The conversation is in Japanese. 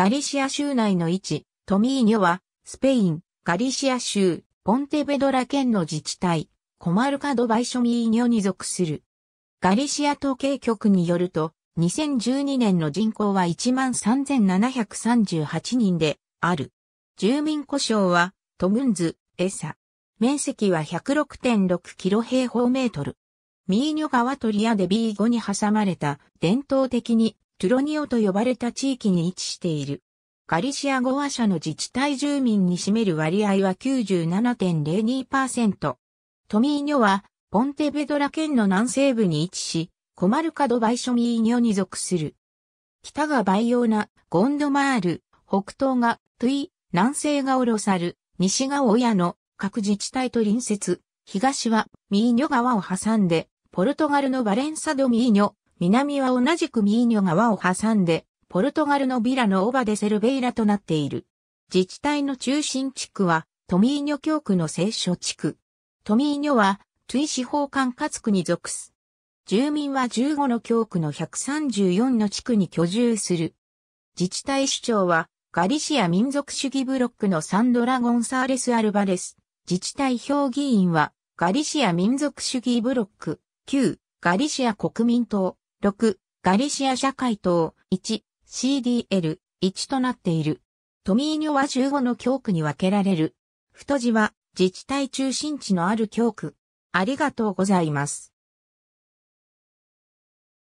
ガリシア州内の位置、トミーニョは、スペイン、ガリシア州、ポンテベドラ県の自治体、コマルカドバイショミーニョに属する。ガリシア統計局によると、2012年の人口は13,738人で、ある。住民故障は、トムンズ、エサ。面積は106.6キロ平方メートル。ミーニョ川トリアデビーゴに挟まれた伝統的にトゥロニオと呼ばれた地域に位置している。ガリシア語話者の自治体住民に占める割合は97.02%。トミーニョは、ポンテベドラ県の南西部に位置し、コマルカドバイショミーニョに属する。北がバイオーナ、ゴンドマール、北東がトゥイ、南西がオロサル、西がオヤノ、各自治体と隣接、東はミーニョ川を挟んで、ポルトガルのバレンサドミーニョ、南は同じくミーニョ川を挟んで、ポルトガルのビラのオバデセルベイラとなっている。自治体の中心地区は、トミーニョ教区の聖書地区。トミーニョは、トゥイ司法管轄区に属す。住民は15の教区の134の地区に居住する。自治体首長は、ガリシア民族主義ブロックのサンドラ・ゴンサーレス・アルバレス。自治体評議員は、ガリシア民族主義ブロック、旧、ガリシア国民党、6、ガリシア社会党、1、CDL、1となっている。トミーニョは15の教区に分けられる。太字は自治体中心地のある教区。ありがとうございます。